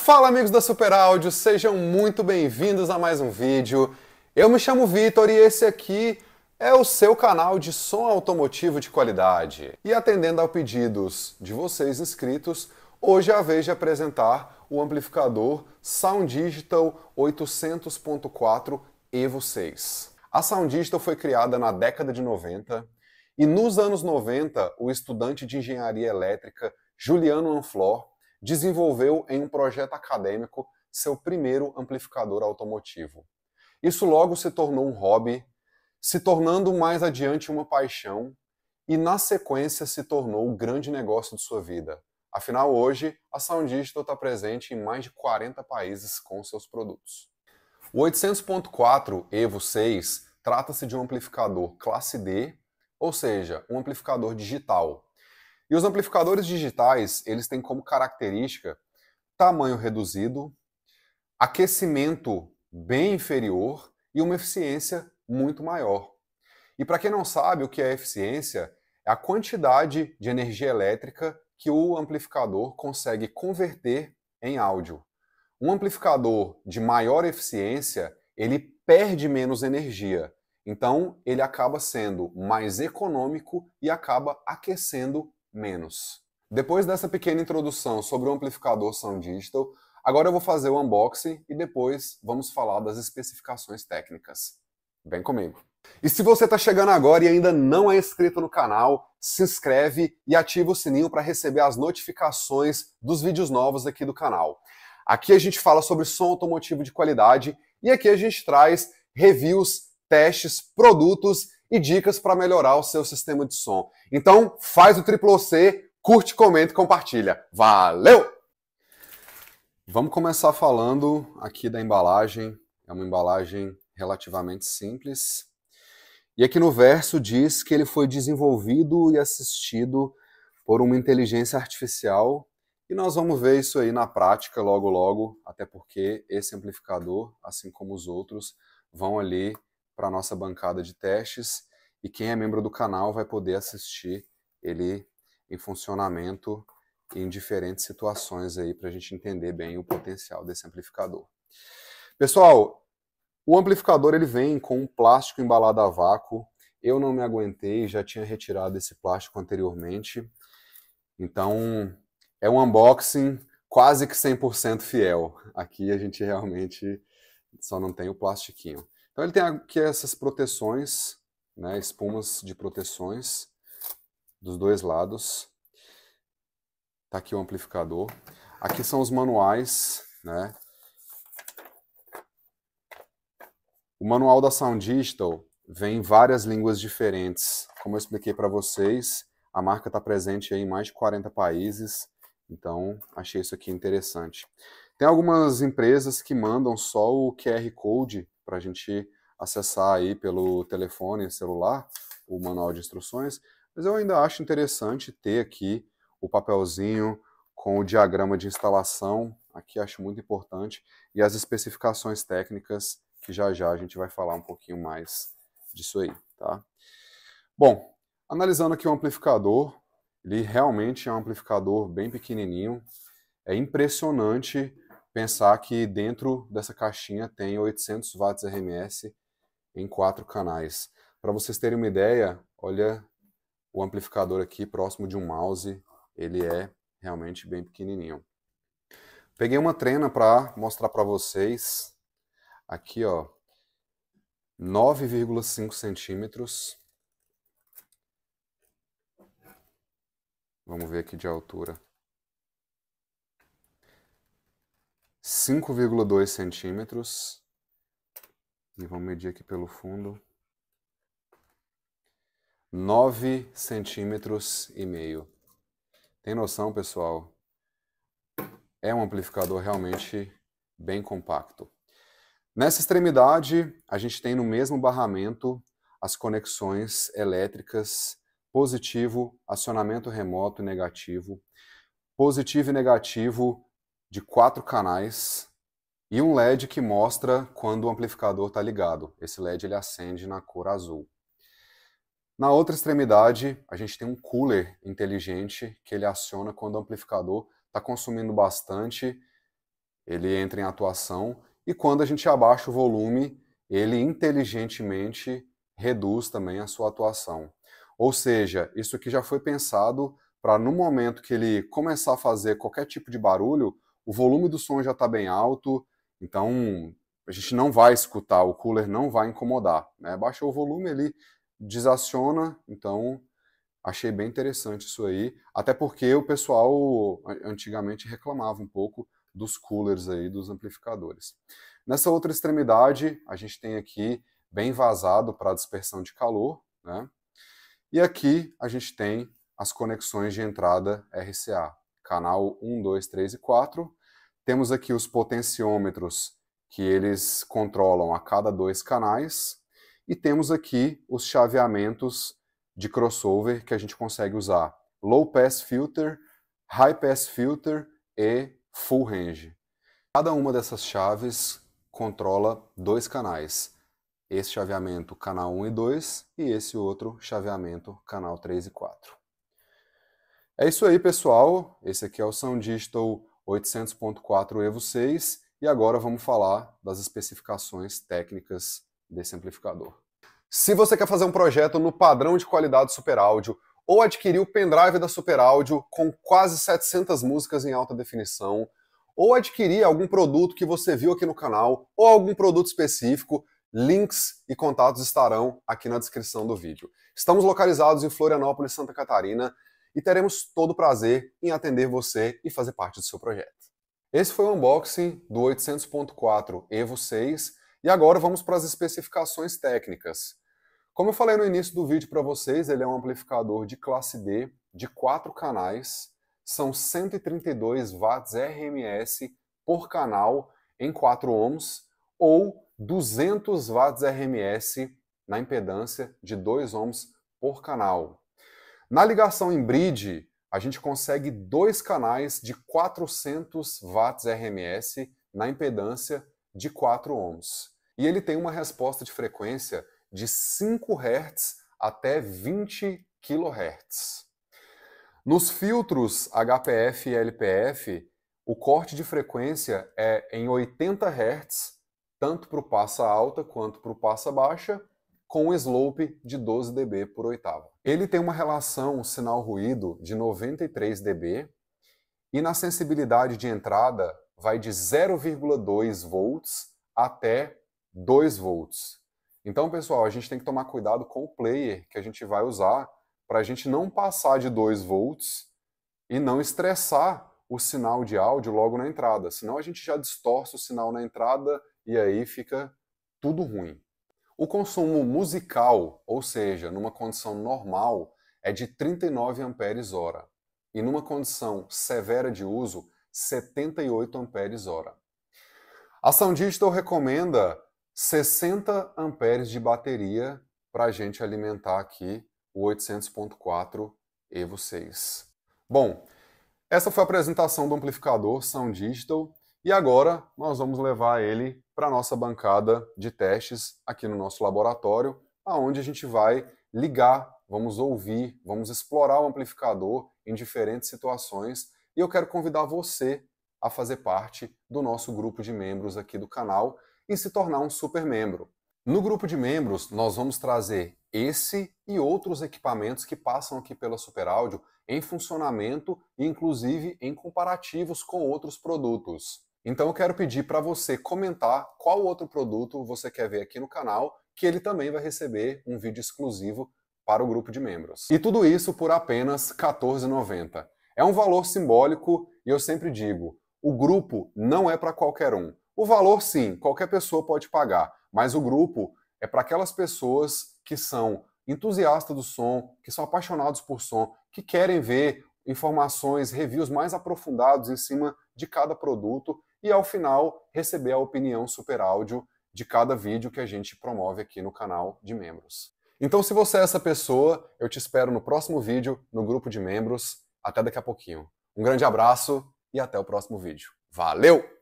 Fala amigos da Super Áudio, sejam muito bem-vindos a mais um vídeo. Eu me chamo Vitor e esse aqui é o seu canal de som automotivo de qualidade. E atendendo a pedidos de vocês inscritos, hoje é a vez de apresentar o amplificador Sound Digital 800.4 Evo 6. A Sound Digital foi criada na década de 90 e nos anos 90 o estudante de engenharia elétrica Juliano Anflor desenvolveu em um projeto acadêmico seu primeiro amplificador automotivo. Isso logo se tornou um hobby, se tornando mais adiante uma paixão e, na sequência, se tornou o grande negócio de sua vida. Afinal, hoje, a Sound Digital está presente em mais de 40 países com seus produtos. O 800.4 Evo 6 trata-se de um amplificador classe D, ou seja, um amplificador digital, e os amplificadores digitais, eles têm como característica tamanho reduzido, aquecimento bem inferior e uma eficiência muito maior. E para quem não sabe o que é eficiência, é a quantidade de energia elétrica que o amplificador consegue converter em áudio. Um amplificador de maior eficiência, ele perde menos energia. Então, ele acaba sendo mais econômico e acaba aquecendo menos. Depois dessa pequena introdução sobre o amplificador Sound Digital, agora eu vou fazer o unboxing e depois vamos falar das especificações técnicas. Vem comigo! E se você está chegando agora e ainda não é inscrito no canal, se inscreve e ativa o sininho para receber as notificações dos vídeos novos aqui do canal. Aqui a gente fala sobre som automotivo de qualidade e aqui a gente traz reviews, testes, produtos e dicas para melhorar o seu sistema de som. Então, faz o triplo C, curte, comenta e compartilha. Valeu! Vamos começar falando aqui da embalagem. É uma embalagem relativamente simples. E aqui no verso diz que ele foi desenvolvido e assistido por uma inteligência artificial. E nós vamos ver isso aí na prática logo logo, até porque esse amplificador, assim como os outros, vão ali para a nossa bancada de testes e quem é membro do canal vai poder assistir ele em funcionamento em diferentes situações aí para a gente entender bem o potencial desse amplificador. Pessoal, o amplificador ele vem com um plástico embalado a vácuo. Eu não me aguentei, já tinha retirado esse plástico anteriormente. Então, é um unboxing quase que 100% fiel. Aqui a gente realmente só não tem o plastiquinho. Então ele tem aqui essas proteções né, espumas de proteções dos dois lados. Tá aqui o amplificador. Aqui são os manuais, né? O manual da Sound Digital vem em várias línguas diferentes. Como eu expliquei para vocês, a marca está presente em mais de 40 países, então achei isso aqui interessante. Tem algumas empresas que mandam só o QR Code para a gente acessar aí pelo telefone celular o manual de instruções, mas eu ainda acho interessante ter aqui o papelzinho com o diagrama de instalação, aqui acho muito importante, e as especificações técnicas, que já já a gente vai falar um pouquinho mais disso aí, tá? Bom, analisando aqui o amplificador, ele realmente é um amplificador bem pequenininho, é impressionante pensar que dentro dessa caixinha tem 800 watts RMS em quatro canais. Para vocês terem uma ideia, olha o amplificador aqui próximo de um mouse, ele é realmente bem pequenininho. Peguei uma trena para mostrar para vocês. Aqui, ó, 9,5 centímetros. Vamos ver aqui de altura. 5,2 centímetros. E vamos medir aqui pelo fundo. 9 centímetros e meio. Tem noção, pessoal? É um amplificador realmente bem compacto. Nessa extremidade, a gente tem no mesmo barramento as conexões elétricas positivo, acionamento remoto e negativo, positivo e negativo de quatro canais e um LED que mostra quando o amplificador está ligado. Esse LED ele acende na cor azul. Na outra extremidade, a gente tem um cooler inteligente que ele aciona quando o amplificador está consumindo bastante, ele entra em atuação e quando a gente abaixa o volume, ele inteligentemente reduz também a sua atuação. Ou seja, isso aqui já foi pensado para no momento que ele começar a fazer qualquer tipo de barulho, o volume do som já está bem alto, então, a gente não vai escutar, o cooler não vai incomodar. Né? Baixou o volume, ele desaciona, então achei bem interessante isso aí. Até porque o pessoal antigamente reclamava um pouco dos coolers aí, dos amplificadores. Nessa outra extremidade, a gente tem aqui bem vazado para dispersão de calor, né? E aqui a gente tem as conexões de entrada RCA, canal 1, 2, 3 e 4, temos aqui os potenciômetros que eles controlam a cada dois canais e temos aqui os chaveamentos de crossover que a gente consegue usar low pass filter, high pass filter e full range. Cada uma dessas chaves controla dois canais. Esse chaveamento canal 1 e 2 e esse outro chaveamento canal 3 e 4. É isso aí, pessoal. Esse aqui é o Sound Digital 800.4 EVO 6 e agora vamos falar das especificações técnicas desse amplificador. Se você quer fazer um projeto no padrão de qualidade Super Áudio ou adquirir o pendrive da Super Áudio com quase 700 músicas em alta definição, ou adquirir algum produto que você viu aqui no canal ou algum produto específico, links e contatos estarão aqui na descrição do vídeo. Estamos localizados em Florianópolis, Santa Catarina, e teremos todo o prazer em atender você e fazer parte do seu projeto. Esse foi o unboxing do 800.4 Evo 6 e agora vamos para as especificações técnicas. Como eu falei no início do vídeo para vocês, ele é um amplificador de classe D de 4 canais, são 132 watts RMS por canal em 4 ohms ou 200 watts RMS na impedância de 2 ohms por canal. Na ligação em bridge, a gente consegue dois canais de 400 watts RMS na impedância de 4 ohms. E ele tem uma resposta de frequência de 5 Hz até 20 kHz. Nos filtros HPF e LPF, o corte de frequência é em 80 Hz, tanto para o passa alta quanto para o passa baixa, com um slope de 12 dB por oitava. Ele tem uma relação sinal-ruído de 93 dB e na sensibilidade de entrada vai de 0,2 volts até 2 volts. Então, pessoal, a gente tem que tomar cuidado com o player que a gente vai usar para a gente não passar de 2 volts e não estressar o sinal de áudio logo na entrada. Senão a gente já distorce o sinal na entrada e aí fica tudo ruim. O consumo musical, ou seja, numa condição normal, é de 39 amperes hora e numa condição severa de uso, 78 amperes hora. Sound Digital recomenda 60 amperes de bateria para a gente alimentar aqui o 800.4 Evo 6. Bom, essa foi a apresentação do amplificador Sound Digital. E agora nós vamos levar ele para a nossa bancada de testes aqui no nosso laboratório, aonde a gente vai ligar, vamos ouvir, vamos explorar o amplificador em diferentes situações. E eu quero convidar você a fazer parte do nosso grupo de membros aqui do canal e se tornar um super membro. No grupo de membros, nós vamos trazer esse e outros equipamentos que passam aqui pela Super Áudio em funcionamento e inclusive em comparativos com outros produtos. Então eu quero pedir para você comentar qual outro produto você quer ver aqui no canal, que ele também vai receber um vídeo exclusivo para o grupo de membros. E tudo isso por apenas R$ 14,90. É um valor simbólico e eu sempre digo, o grupo não é para qualquer um. O valor sim, qualquer pessoa pode pagar, mas o grupo é para aquelas pessoas que são entusiastas do som, que são apaixonados por som, que querem ver informações, reviews mais aprofundados em cima de cada produto e ao final receber a opinião super áudio de cada vídeo que a gente promove aqui no canal de membros. Então, se você é essa pessoa, eu te espero no próximo vídeo no grupo de membros. Até daqui a pouquinho. Um grande abraço e até o próximo vídeo. Valeu!